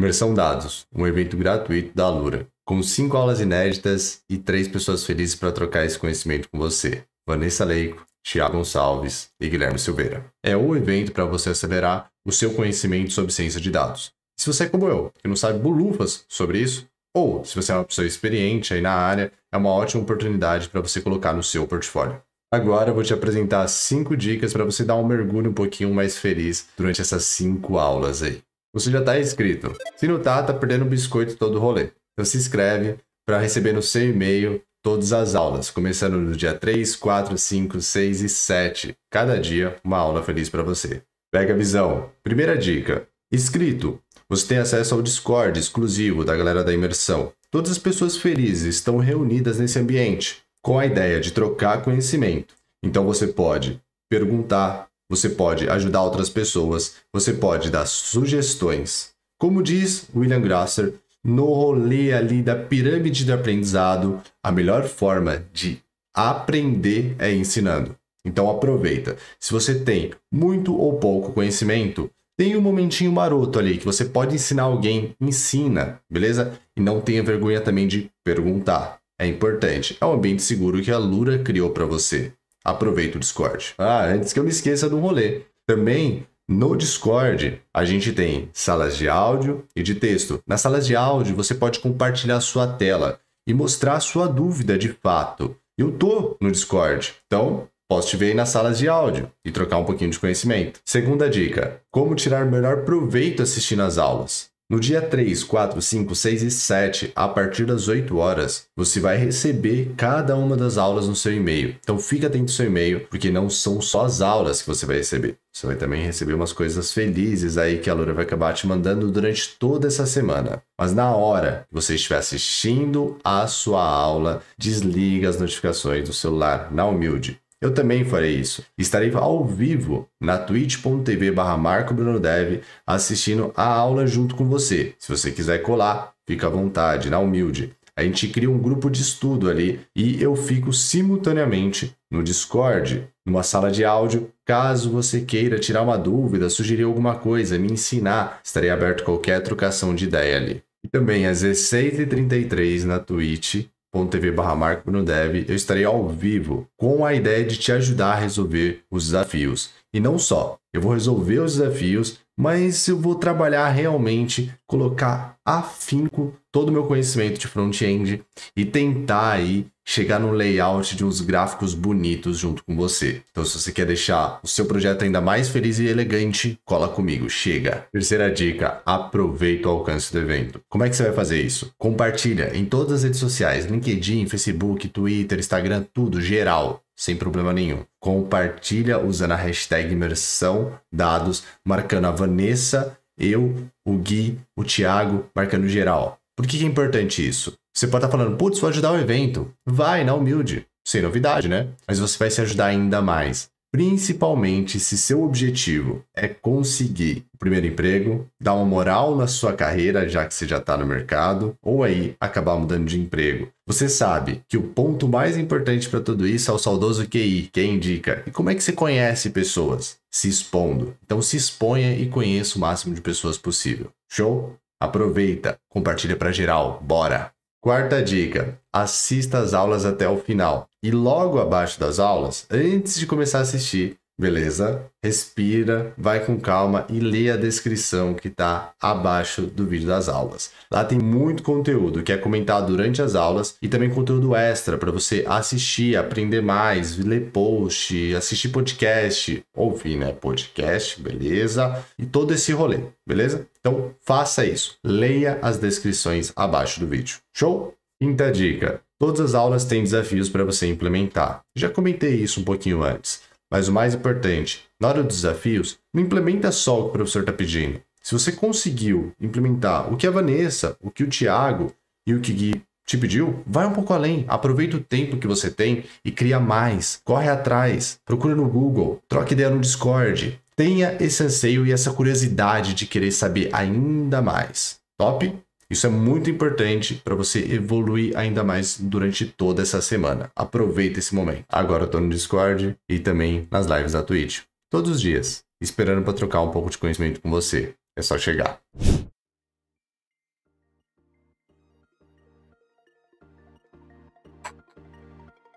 Imersão Dados, um evento gratuito da Alura, com cinco aulas inéditas e três pessoas felizes para trocar esse conhecimento com você. Vanessa Leico, Tiago Gonçalves e Guilherme Silveira. É o evento para você acelerar o seu conhecimento sobre ciência de dados. Se você é como eu, que não sabe bolufas sobre isso, ou se você é uma pessoa experiente aí na área, é uma ótima oportunidade para você colocar no seu portfólio. Agora eu vou te apresentar cinco dicas para você dar um mergulho um pouquinho mais feliz durante essas cinco aulas aí. Você já está inscrito. Se não tá, tá perdendo biscoito todo o rolê. Então se inscreve para receber no seu e-mail todas as aulas, começando no dia 3, 4, 5, 6 e 7. Cada dia, uma aula feliz para você. Pega a visão. Primeira dica: inscrito. Você tem acesso ao Discord exclusivo da galera da imersão. Todas as pessoas felizes estão reunidas nesse ambiente, com a ideia de trocar conhecimento. Então você pode perguntar, você pode ajudar outras pessoas, você pode dar sugestões. Como diz William Grasser, no rolê ali da pirâmide do aprendizado, a melhor forma de aprender é ensinando. Então aproveita. Se você tem muito ou pouco conhecimento, tem um momentinho maroto ali que você pode ensinar alguém, ensina, beleza? E não tenha vergonha também de perguntar. É importante. É um ambiente seguro que a Lura criou para você aproveita o Discord. Ah, antes que eu me esqueça do rolê. Também no Discord, a gente tem salas de áudio e de texto. Nas salas de áudio, você pode compartilhar sua tela e mostrar sua dúvida de fato. Eu tô no Discord, então posso te ver aí nas salas de áudio e trocar um pouquinho de conhecimento. Segunda dica: como tirar melhor proveito assistindo às aulas. No dia 3, 4, 5, 6 e 7, a partir das 8 horas, você vai receber cada uma das aulas no seu e-mail. Então fica atento ao seu e-mail, porque não são só as aulas que você vai receber. Você vai também receber umas coisas felizes aí que a Loura vai acabar te mandando durante toda essa semana. Mas na hora que você estiver assistindo a sua aula, desliga as notificações do celular, na humilde. Eu também farei isso. Estarei ao vivo na twitch.tv barra marcobrunodev assistindo a aula junto com você. Se você quiser colar, fica à vontade, na humilde. A gente cria um grupo de estudo ali e eu fico simultaneamente no Discord, numa sala de áudio, caso você queira tirar uma dúvida, sugerir alguma coisa, me ensinar. Estarei aberto a qualquer trocação de ideia ali. E também às 16h33 na Twitch tv barra Marco Bruno Dev, eu estarei ao vivo com a ideia de te ajudar a resolver os desafios. E não só, eu vou resolver os desafios mas eu vou trabalhar realmente, colocar afinco todo o meu conhecimento de front-end e tentar aí chegar num layout de uns gráficos bonitos junto com você. Então, se você quer deixar o seu projeto ainda mais feliz e elegante, cola comigo, chega. Terceira dica, aproveita o alcance do evento. Como é que você vai fazer isso? Compartilha em todas as redes sociais, LinkedIn, Facebook, Twitter, Instagram, tudo geral sem problema nenhum. Compartilha usando a hashtag imersão dados, marcando a Vanessa, eu, o Gui, o Thiago, marcando geral. Por que é importante isso? Você pode estar tá falando, putz, vou ajudar o evento. Vai, na humilde. Sem novidade, né? Mas você vai se ajudar ainda mais principalmente se seu objetivo é conseguir o primeiro emprego, dar uma moral na sua carreira já que você já está no mercado, ou aí acabar mudando de emprego. Você sabe que o ponto mais importante para tudo isso é o saudoso QI, que indica. E como é que você conhece pessoas? Se expondo. Então se exponha e conheça o máximo de pessoas possível. Show? Aproveita, compartilha para geral, bora! Quarta dica: assista às aulas até o final. E logo abaixo das aulas, antes de começar a assistir, Beleza? Respira, vai com calma e lê a descrição que está abaixo do vídeo das aulas. Lá tem muito conteúdo que é comentado durante as aulas e também conteúdo extra para você assistir, aprender mais, ler post, assistir podcast, ouvir, né? Podcast, beleza? E todo esse rolê, beleza? Então faça isso. Leia as descrições abaixo do vídeo. Show? Quinta dica: todas as aulas têm desafios para você implementar. Já comentei isso um pouquinho antes. Mas o mais importante, na hora dos desafios, não implementa só o que o professor está pedindo. Se você conseguiu implementar o que a Vanessa, o que o Tiago e o que Gui te pediu, vai um pouco além. Aproveita o tempo que você tem e cria mais. Corre atrás, procura no Google, troque ideia no Discord. Tenha esse anseio e essa curiosidade de querer saber ainda mais. Top? Isso é muito importante para você evoluir ainda mais durante toda essa semana. Aproveita esse momento. Agora eu tô no Discord e também nas lives da Twitch. Todos os dias, esperando para trocar um pouco de conhecimento com você. É só chegar.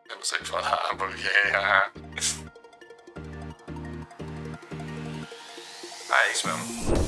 Eu não sei falar porque. ah, é isso mesmo.